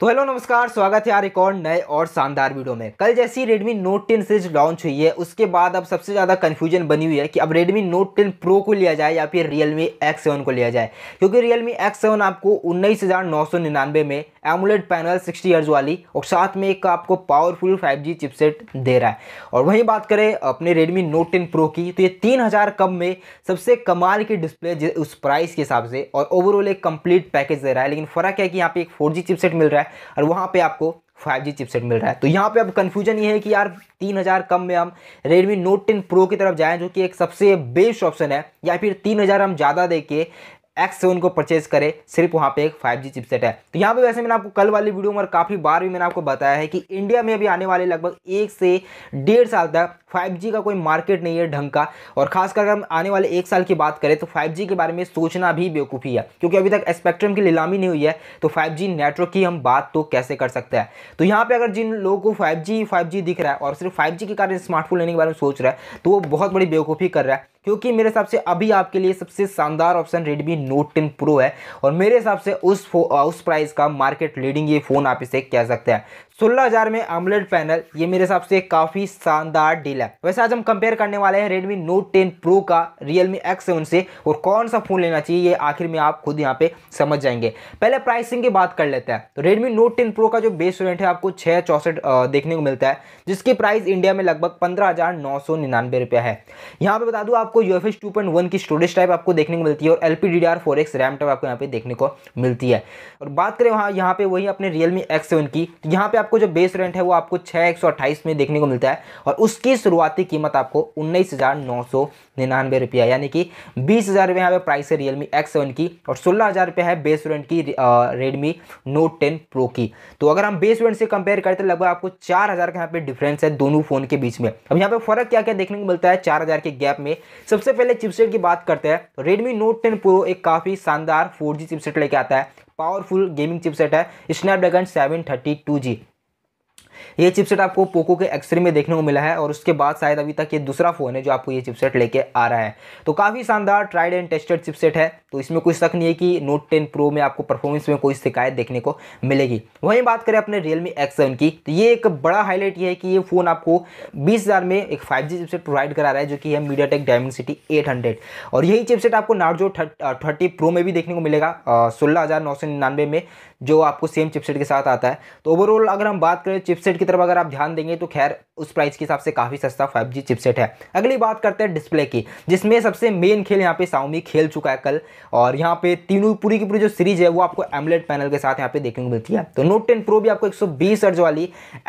तो हेलो नमस्कार स्वागत है यार एक और नए और शानदार वीडियो में कल जैसी Redmi Note ten series launch हुई है उसके बाद अब सबसे ज़्यादा कन्फ्यूजन बनी हुई है कि अब रेडमी नोट टेन प्रो को लिया जाए या फिर रियलमी एक्स सेवन को लिया जाए क्योंकि एक्स सेवन आपको उन्नीस हजार नौ सौ निन्यानवे में एमुलेट पैनल सिक्सटी हर्ज वाली और साथ में एक आपको पावरफुल फाइव जी चिपसेट दे रहा है और वहीं बात करें अपने रेडमी नोट टेन प्रो की तो ये तीन हज़ार कम में सबसे कमाल की डिस्प्ले उस प्राइस के हिसाब से और ओवरऑल एक कंप्लीट पैकेज दे रहा है लेकिन फ़र्क है कि यहाँ पे एक फोर जी चिपसेट मिल रहा है और वहाँ पर आपको 5G चिपसेट मिल रहा है तो यहाँ पे अब कन्फ्यूजन ये है कि यार 3000 कम में हम Redmi Note 10 Pro की तरफ जाएं जो कि एक सबसे बेस्ट ऑप्शन है या फिर 3000 हम ज़्यादा दे के एक्स सेवन को परचेज करे सिर्फ वहाँ पे एक फाइव जी चिपसेट है तो यहाँ पे वैसे मैंने आपको कल वाली वीडियो में काफ़ी बार भी मैंने आपको बताया है कि इंडिया में अभी आने वाले लगभग एक से डेढ़ साल तक फाइव जी का कोई मार्केट नहीं है ढंग का और खासकर अगर हम आने वाले एक साल की बात करें तो फाइव जी के बारे में सोचना भी बेवकूफ़ी है क्योंकि अभी तक स्पेक्ट्रम की नीलामी नहीं हुई है तो फाइव जी नेटवर्क की हम बात तो कैसे कर सकते हैं तो यहाँ पर अगर जिन लोगों को फाइव जी फाइव जी दिख रहा है और सिर्फ फाइव जी के कारण स्मार्टफोन लेने के बारे में सोच रहा है तो वो बहुत बड़ी बेवकूफ़ी कर रहा है क्योंकि मेरे हिसाब से अभी आपके लिए सबसे शानदार option Redmi Note ten pro है और मेरे हिसाब से उस उस प्राइस का मार्केट लीडिंग ये फ़ोन आप इसे कह सकते हैं सोलह हजार में आमलेट पैनल ये मेरे हिसाब से काफी शानदार डील है वैसे आज हम कंपेयर करने वाले हैं Redmi Note 10 Pro का Realme X7 से और कौन सा फोन लेना चाहिए ये आखिर में आप खुद यहाँ पे समझ जाएंगे पहले प्राइसिंग की बात कर लेते हैं तो Redmi Note 10 Pro का जो बेस वेरियंट है आपको छह चौसठ देखने को मिलता है जिसकी प्राइस इंडिया में लगभग पंद्रह रुपया है यहाँ पे बता दू आपको यू एफ की स्टोरेज टाइप आपको देखने को मिलती है और एल पी रैम टाइप आपको यहाँ पे देखने को मिलती है और बात करें वहां यहाँ पे वही अपने रियलमी एक्स की तो यहाँ पे आप आपको जो बेस रेंट है वो आपको छः एक सौ अट्ठाईस में देखने को मिलता है और उसकी शुरुआती कीमत आपको उन्नीस हज़ार नौ सौ निन्यानवे रुपया यानी कि बीस हज़ार रुपये यहाँ पर प्राइस है रियलमी एक्स सेवन की और सोलह हज़ार रुपये है बेस रेंट की रेडमी नोट टेन प्रो की तो अगर हम बेस रेंट से कंपेयर करते तो लगभग आपको चार हज़ार का यहाँ पर डिफरेंस है दोनों फ़ोन के बीच में अब यहाँ पर फ़र्क क्या क्या देखने को मिलता है चार हज़ार के गैप में सबसे पहले चिपसेट की बात करते हैं रेडमी तो नोट टेन प्रो एक काफ़ी शानदार फोर चिपसेट लेके आता है पावरफुल गेमिंग चिपसेट है Snapdragon seven thirty two G ये चिपसेट आपको पोको के एक्सरे में देखने को मिला है और उसके बाद शायद अभी तक ये दूसरा फ़ोन है जो आपको ये चिपसेट लेके आ रहा है तो काफ़ी शानदार ट्राइड एंड टेस्टेड चिपसेट है तो इसमें कोई शक नहीं है कि नोट टेन प्रो में आपको परफॉर्मेंस में कोई शिकायत देखने को मिलेगी वहीं बात करें अपने रियलमी एक्स की तो ये एक बड़ा हाईलाइट ये है कि ये फ़ोन आपको बीस में एक फाइव चिपसेट प्रोवाइड करा रहा है जो कि है मीडिया टेक सिटी एट और यही चिपसेट आपको नार्जो थर्टी प्रो में भी देखने को मिलेगा सोलह में जो आपको सेम चिपसेट के साथ आता है तो ओवरऑल अगर हम बात करें चिपसेट चिपसेट की तरफ अगर आप ध्यान देंगे तो खैर उस प्राइस के हिसाब से काफ़ी सस्ता फाइव जी चिपसेट है अगली बात करते हैं डिस्प्ले की जिसमें सबसे मेन खेल यहाँ पे साउमी खेल चुका है कल और यहाँ पे तीनों पूरी की पूरी जो सीरीज है वो आपको एमलेट पैनल के साथ यहाँ पे देखने को मिलती है तो नोट टेन प्रो भी आपको एक सौ वाली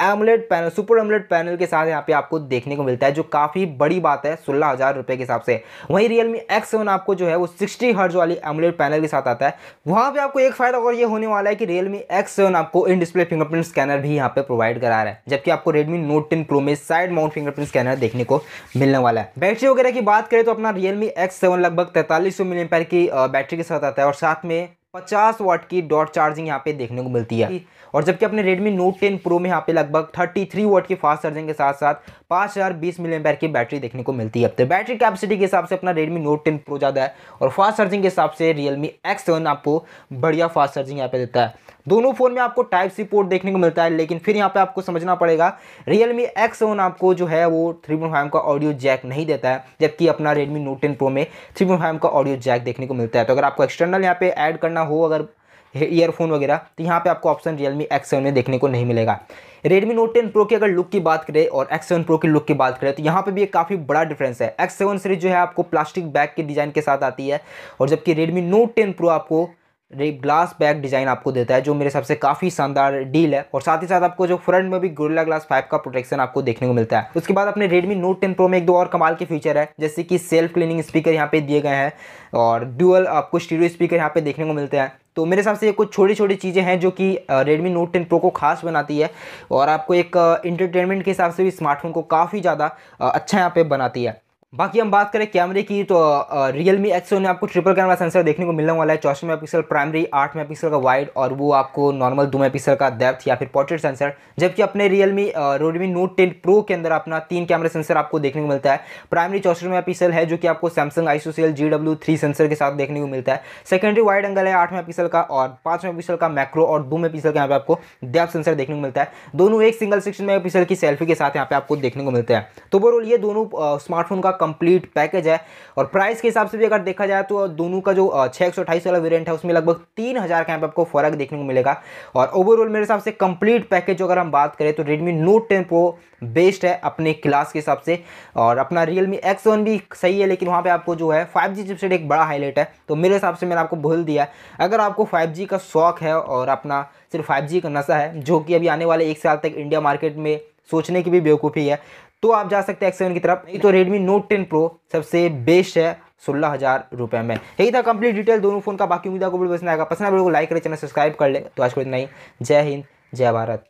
AMOLED panel super AMOLED panel के साथ यहाँ पे आपको देखने को मिलता है जो काफ़ी बड़ी बात है सोलह के हिसाब से वहीं रियलमी एक्स आपको जो है वो सिक्सटी हर्ज वाली एमलेट पैनल के साथ आता है वहाँ पर आपको एक फ़ायदा और ये होने वाला है कि रियलमी एक्स आपको इन डिस्प्ले फिंगरप्रिंट स्कैनर भी यहाँ पे प्रोवाइड करा नजर आ रहा है जबकि आपको रेडमी नोट टेन प्रो में साइड माउंट फिंगरप्रिंट स्कैनर देखने को मिलने वाला है बैटरी वगैरह की बात करें तो अपना रियलमी एक्स सेवन लगभग तैतालीस सौ की बैटरी के साथ आता है और साथ में पचास वाट की डॉट चार्जिंग यहाँ पे देखने को मिलती है और जबकि अपने Redmi Note 10 Pro में यहाँ पे लगभग 33 वाट की फास्ट चार्जिंग के साथ साथ पाँच हज़ार बीस मिलियन की बैटरी देखने को मिलती है तो बैटरी कैपेसिटी के हिसाब से अपना Redmi Note 10 Pro ज़्यादा है और फास्ट चार्जिंग के हिसाब से Realme X7 आपको बढ़िया फास्ट चार्जिंग यहाँ पे देता है दोनों फ़ोन में आपको टाइप सी पोर्ट देखने को मिलता है लेकिन फिर यहाँ पे आपको समझना पड़ेगा Realme सेवन आपको जो है वो थ्री का ऑडियो जैक नहीं देता है जबकि अपना Redmi Note 10 Pro में थ्री का ऑडियो जैक देखने को मिलता है तो अगर आपको एक्सटर्नल यहाँ पे ऐड करना करना हो अगर ईयरफोन वगैरह तो यहाँ पे आपको ऑप्शन रियलमी एक्स सेवन में देखने को नहीं मिलेगा रेडमी नोट टेन प्रो की अगर लुक की बात करें और एक्स सेवन प्रो की लुक की बात करें तो यहाँ पे भी एक काफ़ी बड़ा डिफरेंस है एक्स सेवन सीरीज जो है आपको प्लास्टिक बैग के डिज़ाइन के साथ आती है और जबकि रेडमी नोट टेन प्रो आपको ग्लास बैक डिज़ाइन आपको देता है जो मेरे हिसाब से काफ़ी शानदार डील है और साथ ही साथ आपको जो फ्रंट में भी गोरिल्ला ग्लास फाइव का प्रोटेक्शन आपको देखने को मिलता है उसके बाद अपने रेडमी नोट टेन प्रो में एक दो और कमाल के फीचर है जैसे कि सेल्फ क्लीनिंग स्पीकर यहाँ पे दिए गए हैं और ड्यूअल आपको स्टीडियो स्पीकर यहाँ पे देखने को मिलते हैं तो मेरे हिसाब से ये कुछ छोटी छोटी चीज़ें हैं जो कि रेडमी नोट टेन प्रो को खास बनाती है और आपको एक इंटरटेनमेंट के हिसाब से भी स्मार्टफोन को काफ़ी ज़्यादा अच्छा यहाँ पे बनाती है बाकी हम बात करें कैमरे की तो रियल मी एक्सो में आपको ट्रिपल कैमरा सेंसर देखने को मिलने वाला है चौसठ मेगा पिक्सल प्राइमरी आठ मेगा पिक्सल का वाइड और वो आपको नॉर्मल दो मेगा पिक्सल का डेप्थ या फिर पोर्ट्रेट सेंसर जबकि अपने Realme Note ten pro के अंदर अपना तीन कैमरा सेंसर आपको देखने को मिलता है प्राइमरी चौसठ मेगा पिक्सल है जो कि आपको Samsung ISOCELL G W three sensor के साथ देखने को मिलता है सेकेंडरी वाइड एंगल है आठ मेगा पिक्सल का और पांच मेगा पिक्सल का मैक्रो और दो मेगा पिक्सल का यहाँ पे आपको डेप्थ सेंसर देखने को मिलता है दोनों एक सिंगल सिक्सटी मेगा पिक्सल की सेल्फी के साथ यहाँ पे आपको देखने को मिलता है तो ओवरऑल ये दोनों स्मार्टफोन का कंप्लीट पैकेज है और प्राइस के हिसाब से भी अगर देखा जाए तो दोनों का जो छः एक वाला वेरियंट है उसमें लगभग तीन हज़ार का आपको फ़र्क देखने को मिलेगा और ओवरऑल मेरे हिसाब से कंप्लीट पैकेज अगर हम बात करें तो Redmi Note ten pro best है अपने क्लास के हिसाब से और अपना रियलमी एक्स वन भी सही है लेकिन वहाँ पे आपको जो है फाइव जी चिपसेट एक बड़ा हाईलाइट है तो मेरे हिसाब से मैंने आपको भूल दिया अगर आपको फाइव जी का शौक है और अपना सिर्फ फाइव जी का नशा है जो कि अभी आने वाले एक साल तक इंडिया मार्केट में सोचने की भी बेवकूफ़ी है तो आप जा सकते हैं एक्स की तरफ नहीं तो रेडमी नोट टेन प्रो सबसे बेस्ट है सोलह हज़ार रुपये में यही था कंप्लीट डिटेल दोनों फोन का बाकी उम्मीद आपको वीडियो पसंद आएगा पसंद आएगा को लाइक करें चैनल सब्सक्राइब कर ले तो आज को इतना ही जय हिंद जय भारत